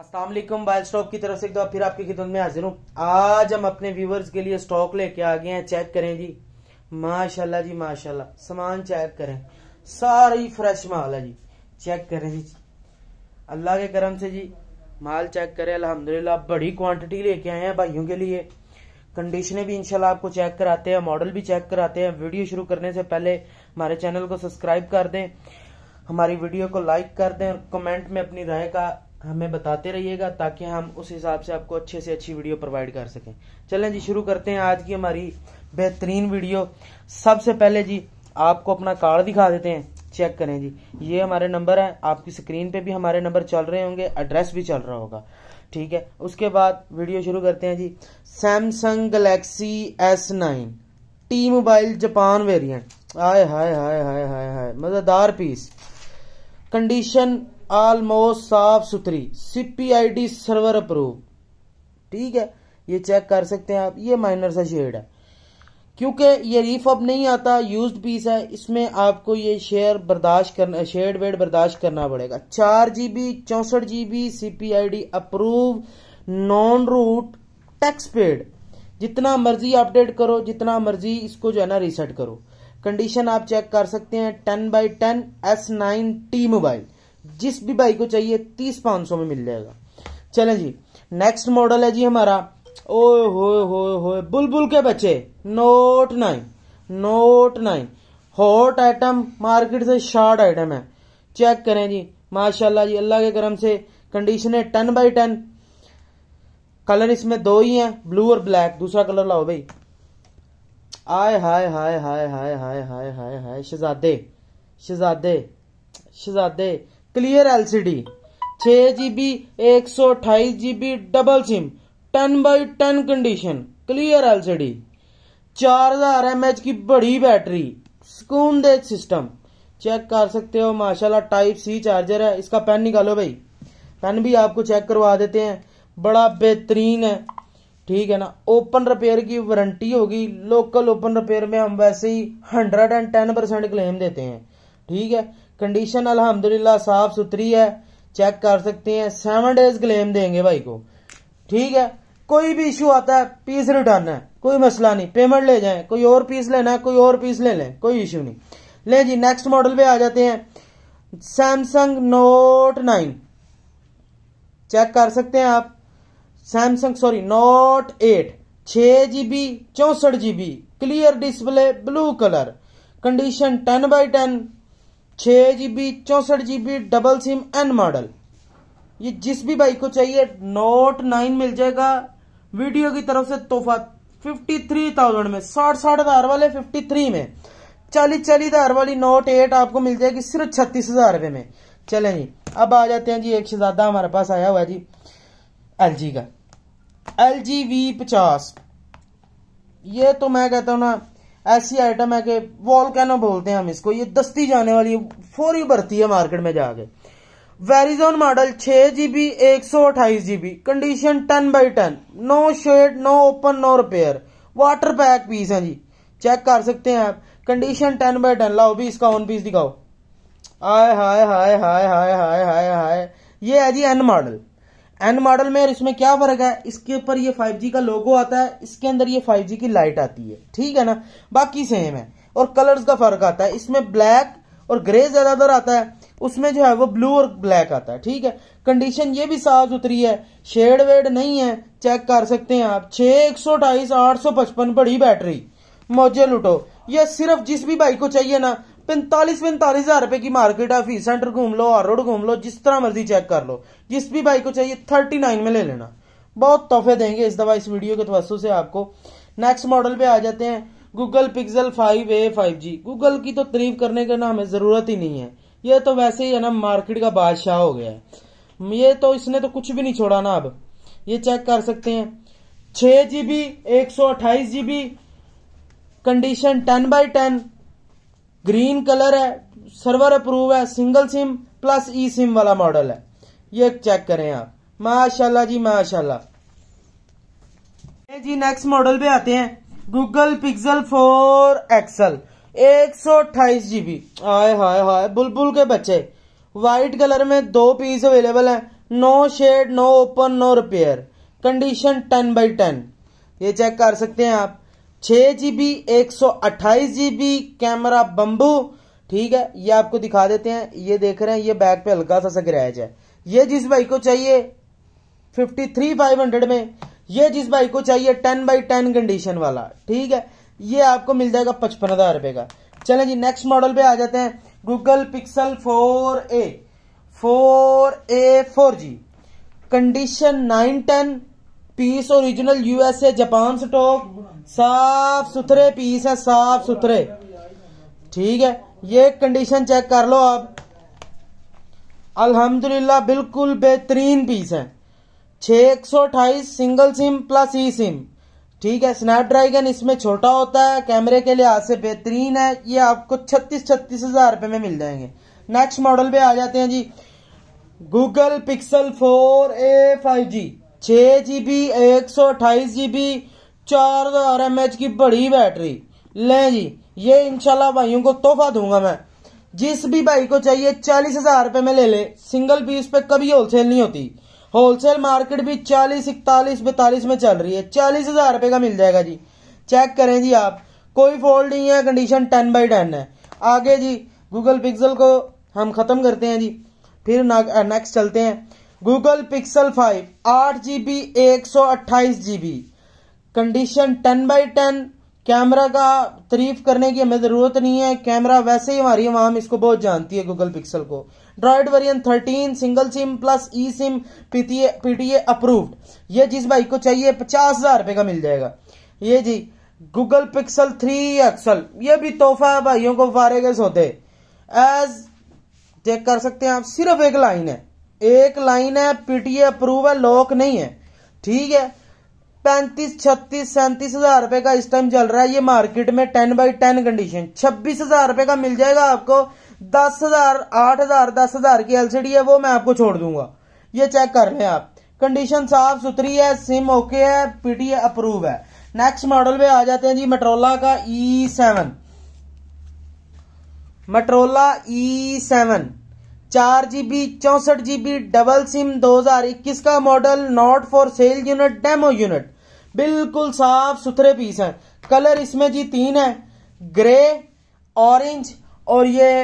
Aslam bile stock की तरफ से एक दो फिर आपकी खिदमत में हाजिर हूँ आज हम अपने व्यूवर्स के लिए स्टॉक लेके आ गए हैं चेक करें जी माशाल्लाह जी माशाल्लाह सामान चेक करें सारी फ्रेश माल है जी चेक करें जी अल्लाह के करम से जी माल चेक करें अल्हम्दुलिल्लाह बड़ी क्वांटिटी लेके आए हैं भाइयों के लिए कंडीशने भी इनशाला आपको चेक कराते हैं मॉडल भी चेक कराते हैं वीडियो शुरू करने से पहले हमारे चैनल को सब्सक्राइब कर दें हमारी वीडियो को लाइक कर दें और कमेंट में अपनी राय का हमें बताते रहिएगा ताकि हम उस हिसाब से आपको अच्छे से अच्छी वीडियो प्रोवाइड कर सकें चलें जी शुरू करते हैं आज की हमारी बेहतरीन वीडियो सबसे पहले जी आपको अपना कार्ड दिखा देते हैं चेक करें जी ये हमारे नंबर है आपकी स्क्रीन पे भी हमारे नंबर चल रहे होंगे एड्रेस भी चल रहा होगा ठीक है उसके बाद वीडियो शुरू करते हैं जी Samsung Galaxy S nine T mobile Japan variant आय हाय हाय हाय हाय हाय मज़ेदार पीस कंडीशन ऑलमोस्ट साफ सुथरी सीपीआईडी सर्वर अप्रूव ठीक है ये चेक कर सकते हैं आप ये माइनर सा शेड है क्योंकि ये अब नहीं आता यूज्ड पीस है इसमें आपको ये शेयर बर्दाश्त करना शेड वेड बर्दाश्त करना पड़ेगा चार जी बी चौसठ G B C P I D approve non root tax paid जितना मर्जी अपडेट करो जितना मर्जी इसको जो है ना रीसेट करो कंडीशन आप चेक कर सकते हैं ten by ten S nine T mobile जिस भी भाई को चाहिए तीस पांच सौ में मिल जाएगा चले जी नेक्स्ट मॉडल है जी हमारा ओ हो हो हो बुलबुल के बच्चे note nine note nine hot item market से शॉर्ट आइटम है चेक करें जी माशाल्लाह जी अल्लाह के करम से कंडीशन है टेन बाई टेन कलर इसमें दो ही हैं ब्लू और ब्लैक दूसरा कलर लाओ भाई आय हाय हाय हाय हाय हाय हाय हाय हाय शहजादे शहजादे शहजादे क्लियर एलसीडी छह जीबी एक सौ अट्ठाईस GB double sim ten by ten condition clear LCD चार हजार एम एच की बड़ी बैटरी सुकून देख सिस्टम चेक कर सकते हो माशाल्लाह टाइप सी चार्जर है इसका पेन निकालो भाई पेन भी आपको चेक करवा देते हैं बड़ा बेहतरीन है ठीक है ना ओपन रिपेयर की वारंटी होगी लोकल ओपन रिपेयर में हम वैसे ही hundred and ten percent claim देते हैं ठीक है कंडीशन अलहमदुल्ला साफ सुथरी है चेक कर सकते हैं सेवन डेज क्लेम देंगे भाई को ठीक है कोई भी इशू आता है पीस रिटर्न है कोई मसला नहीं पेमेंट ले जाए कोई और पीस लेना है कोई और पीस ले लें कोई इशू नहीं ले जी नेक्स्ट मॉडल पे आ जाते हैं सैमसंग नोट नाइन चेक कर सकते हैं आप सैमसंग सॉरी नोट एट छे G B GB clear display blue colour condition ten by ten छः जी बी चौंसठ G B double sim N model ये जिस भी बाइक को चाहिए नोट नाइन मिल जाएगा वीडियो की तरफ से तोहफा फिफ्टी थ्री थाउजेंड में साठ साठ हजार वाले फिफ्टी थ्री में चालीस चालीस हजार वाली नोट एट आपको मिल जाएगी सिर्फ छत्तीस हजार रुपये में चले जी अब आ जाते हैं जी एक शहजादा हमारे पास आया हुआ जी एल जी का एल जी वी पचास ये तो मैं कहता हूँ ना ऐसी आइटम है कि वॉल कैनो बोलते हैं हम इसको ये दस्ती जाने वाली फोरी बढ़ती है मार्केट में जाके वेरिजोन मॉडल छह जीबी एक सौ अट्ठाईस GB condition ten by ten no shade no open no repair water pack piece है जी चेक कर सकते हैं आप कंडीशन टेन बाय टेन लाओ भी इसका ऑन पीस दिखाओ आय हाय हाय हाय हाय हाय हाय हाय ये है जी एन मॉडल एन मॉडल में और इसमें क्या फर्क है इसके ऊपर ये 5G का लोगो आता है इसके अंदर ये 5G की लाइट आती है ठीक है ना बाकी सेम है और कलर्स का फर्क आता है इसमें ब्लैक और ग्रे ज्यादातर आता है उसमें जो है वो ब्लू और ब्लैक आता है ठीक है कंडीशन ये भी साफ सुथरी है शेड वेड नहीं है चेक कर सकते हैं आप छे एक सौ आठ सौ पचपन बड़ी बैटरी मौजे लुटो यह सिर्फ जिस भी बाइक को चाहिए ना पैंतालीस पैंतालीस हजार रुपए की मार्केट है फीस सेंटर घूम लो और रोड घूम लो जिस तरह मर्जी चेक कर लो जिस भी बाइक को चाहिए थर्टी नाइन में ले लेना बहुत तोहफे देंगे इस दफा इस वीडियो के तवसु तो से आपको नेक्स्ट मॉडल पे आ जाते हैं Google Pixel five A five G Google की तो तारीफ करने का ना हमें जरूरत ही नहीं है ये तो वैसे ही है ना मार्केट का बादशाह हो गया है ये तो इसने तो कुछ भी नहीं छोड़ा ना अब ये चेक कर सकते हैं छह जीबी एक सौ अट्ठाईस GB condition ten by ten green colour है सर्वर अप्रूव है single sim plus E sim वाला मॉडल है ये चेक करें आप माशाल्लाह जी माशाल्लाह जी नेक्स्ट मॉडल पे आते हैं गूगल पिक्सल फोर एक्सल एक सौ अट्ठाईस जीबी हाय हाय हाय बुलबुल के बच्चे व्हाइट कलर में दो पीस अवेलेबल है no shade no open no repair condition ten by ten ये चेक कर सकते हैं आप छः जी बी एक सौ अट्ठाईस जी बी कैमरा बम्बू ठीक है ये आपको दिखा देते हैं ये देख रहे हैं ये बैग पे हल्का सा सक्रैच है ये जिस भाई को चाहिए फिफ्टी थ्री फाइव हंड्रेड में ये जिस भाई को चाहिए टेन बाई टेन कंडीशन वाला ठीक है ये आपको मिल जाएगा पचपन हजार रुपए का चले जी नेक्स्ट मॉडल पे आ जाते हैं Google Pixel four A four A four G condition nine ten piece original USA Japan stock साफ सुथरे पीस है साफ सुथरे ठीक है ये कंडीशन चेक कर लो आप अल्हम्दुलिल्लाह बिल्कुल बेहतरीन पीस है छः single sim plus E sim ठीक है स्नैपड्रैगन इसमें छोटा होता है कैमरे के लिहाज से बेहतरीन है ये आपको छत्तीस छत्तीस हजार रुपए में मिल जाएंगे नेक्स्ट मॉडल पे आ जाते हैं जी Google Pixel four A five G छः जी बी एक सौ अट्ठाईस जी बी चार हज़ार एम एच की बड़ी बैटरी लें जी ये इनशाला भाइयों को तोहफा दूंगा मैं जिस भी भाई को चाहिए चालीस हज़ार रुपये में ले ले सिंगल पीस पे कभी होलसेल नहीं होती होलसेल मार्केट भी चालीस इकतालीस बैतालीस में चल रही है चालीस हज़ार रुपये का मिल जाएगा जी चेक करें जी आप कोई फोल्ड नहीं है कंडीशन टेन बाई टेन है आगे जी गूगल पिक्सल को हम ख़त्म करते हैं जी फिर नेक्स्ट चलते हैं गूगल पिक्सल 5 आठ जी बी एक सौ अट्ठाईस G B condition ten by ten camera का तारीफ करने की हमें ज़रूरत नहीं है कैमरा वैसे ही हमारी वहां हम इसको बहुत जानती है गूगल पिक्सल को droid version thirteen single sim plus E sim PTA PTA approved ये जिस भाई को चाहिए पचास हज़ार रुपए का मिल जाएगा ये जी गूगल पिक्सल थ्री एक्सल ये भी तोहफा है भाइयों को फारे गए सोते एज चेक कर सकते हैं आप सिर्फ एक लाइन है एक लाइन है पीटीए अप्रूव है लॉक नहीं है ठीक है पैंतीस छत्तीस सैंतीस हजार रुपए का इस टाइम चल रहा है ये मार्केट में टेन बाई टेन कंडीशन छब्बीस हजार रुपए का मिल जाएगा आपको दस हजार आठ हजार दस हजार की एलसीडी है वो मैं आपको छोड़ दूंगा ये चेक कर रहे हैं आप कंडीशन साफ सुथरी है सिम ओके है पीटीए अप्रूव है नेक्स्ट मॉडल पे आ जाते हैं जी मेट्रोला का E seven Motorola E seven चार जीबी चौसठ जीबी डबल सिम 2021 का model not for sale unit demo unit बिल्कुल साफ सुथरे पीस है कलर इसमें जी तीन है ग्रे ऑरेंज और ये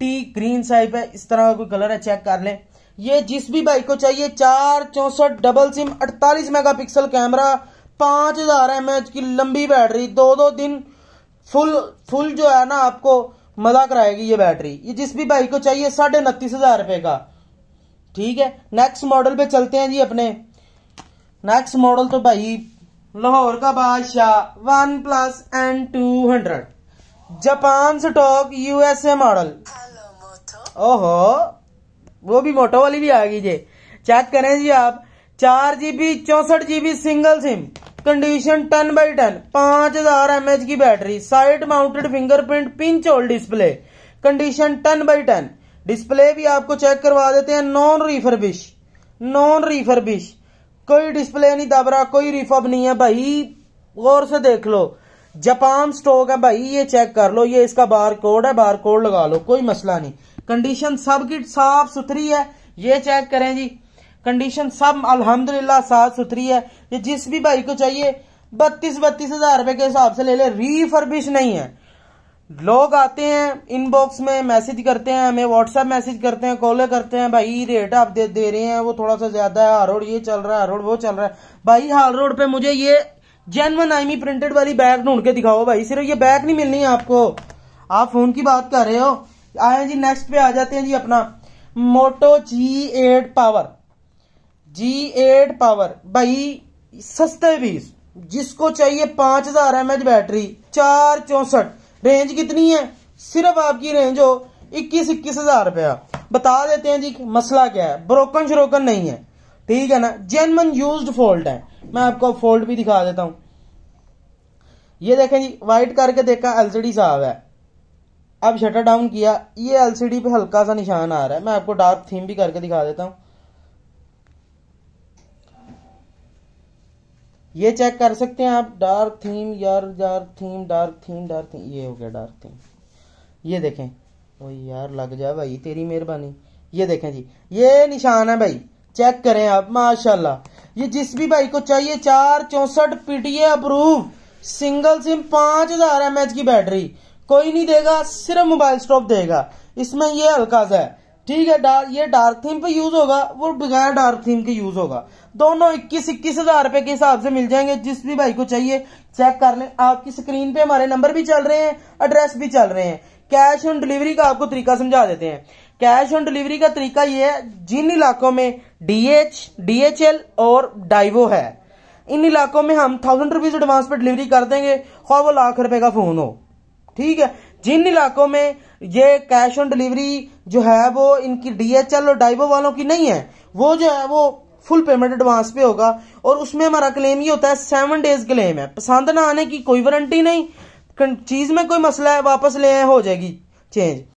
टी ग्रीन साइप है इस तरह का कोई कलर है चेक कर लें ये जिस भी बाइक को चाहिए चार चौसठ डबल सिम अड़तालीस मेगापिक्सल कैमरा पांच हजार एम की लंबी बैटरी दो दो दिन फुल फुल जो है ना आपको मजाक रहेगी ये बैटरी ये जिस भी भाई को चाहिए साढ़े उनतीस हजार रुपए का ठीक है नेक्स्ट मॉडल पे चलते हैं जी अपने नेक्स्ट मॉडल तो भाई लाहौर का बादशाह OnePlus N two hundred Japan stock USA model ओहो वो भी मोटो वाली भी आ गई जी चेक करें जी आप चार जीबी चौसठ GB single sim condition ten by ten पांच हजार एमएच की battery side mounted fingerprint pinch hole display condition ten by ten display भी आपको चेक करवा देते हैं नॉन रिफर्बिश नॉन रिफर्बिश कोई डिस्प्ले नहीं दब रहा कोई रिफब नहीं है भाई गौर से देख लो जापान स्टॉक है भाई ये चेक कर लो ये इसका बार कोड है बार कोड लगा लो कोई मसला नहीं कंडीशन सब की साफ सुथरी है ये चेक करें जी कंडीशन सब अल्हम्दुलिल्लाह साफ सुथरी है ये जिस भी भाई को चाहिए बत्तीस बत्तीस हजार रुपए के हिसाब से ले ले रीफर्बिश नहीं है लोग आते हैं इनबॉक्स में मैसेज करते हैं हमें व्हाट्सएप मैसेज करते हैं कॉले करते हैं भाई रेट आप दे दे रहे हैं वो थोड़ा सा ज्यादा है हारोड ये चल रहा है हारोड वो चल रहा है भाई हाल रोड पे मुझे ये जेनवन आईमी प्रिंटेड वाली बैग ढूंढ के दिखाओ भाई सिर्फ ये बैग नहीं मिलनी है आपको आप फोन की बात कर रहे हो आए जी नेक्स्ट पे आ जाते हैं जी अपना Moto G eight power G eight power भाई सस्ते बीस जिसको चाहिए पांच हजार एम एच बैटरी चार चौसठ रेंज कितनी है सिर्फ आपकी रेंज हो इक्कीस इक्कीस हजार रुपया बता देते हैं जी मसला क्या है ब्रोकन श्रोकन नहीं है ठीक है ना जेनमन यूज फोल्ट है मैं आपको फोल्ट भी दिखा देता हूं ये देखें जी वाइट करके देखा एलसीडी साफ है अब शटर डाउन किया ये एलसीडी पे हल्का सा निशान आ रहा है मैं आपको डार्क थीम भी करके दिखा देता हूँ ये चेक कर सकते हैं आप डार्क थीम यार dark theme dark theme dark theme ये हो गया डार्क थीम ये देखें वही यार लग जाए भाई तेरी मेहरबानी ये देखें जी ये निशान है भाई चेक करें आप माशाल्लाह ये जिस भी भाई को चाहिए चार चौसठ पीटीए अप्रूव सिंगल सिम पांच हजार एम की बैटरी कोई नहीं देगा सिर्फ मोबाइल स्टॉप देगा इसमें ये हल्का सा है ठीक है डार, ये डार्क थीम पे यूज होगा वो बगैर डार्क थीम के यूज होगा दोनों इक्कीस इक्कीस हजार रुपए के हिसाब से मिल जाएंगे जिस भी भाई को चाहिए चेक कर लें आपकी स्क्रीन पे हमारे नंबर भी चल रहे हैं एड्रेस भी चल रहे हैं कैश ऑन डिलीवरी का आपको तरीका समझा देते हैं कैश ऑन डिलीवरी का तरीका ये है जिन इलाकों में डीएच डीएचएल और डाइवो है इन इलाकों में हम थाउजेंड रुपीज एडवांस पर डिलीवरी कर देंगे खो वो लाख रुपए का फोन हो ठीक है जिन इलाकों में ये कैश ऑन डिलीवरी जो है वो इनकी डीएचएल और डाइवो वालों की नहीं है वो जो है वो फुल पेमेंट एडवांस पे होगा और उसमें हमारा क्लेम ये होता है सेवन डेज क्लेम है पसंद ना आने की कोई वारंटी नहीं चीज में कोई मसला है वापस ले हो जाएगी चेंज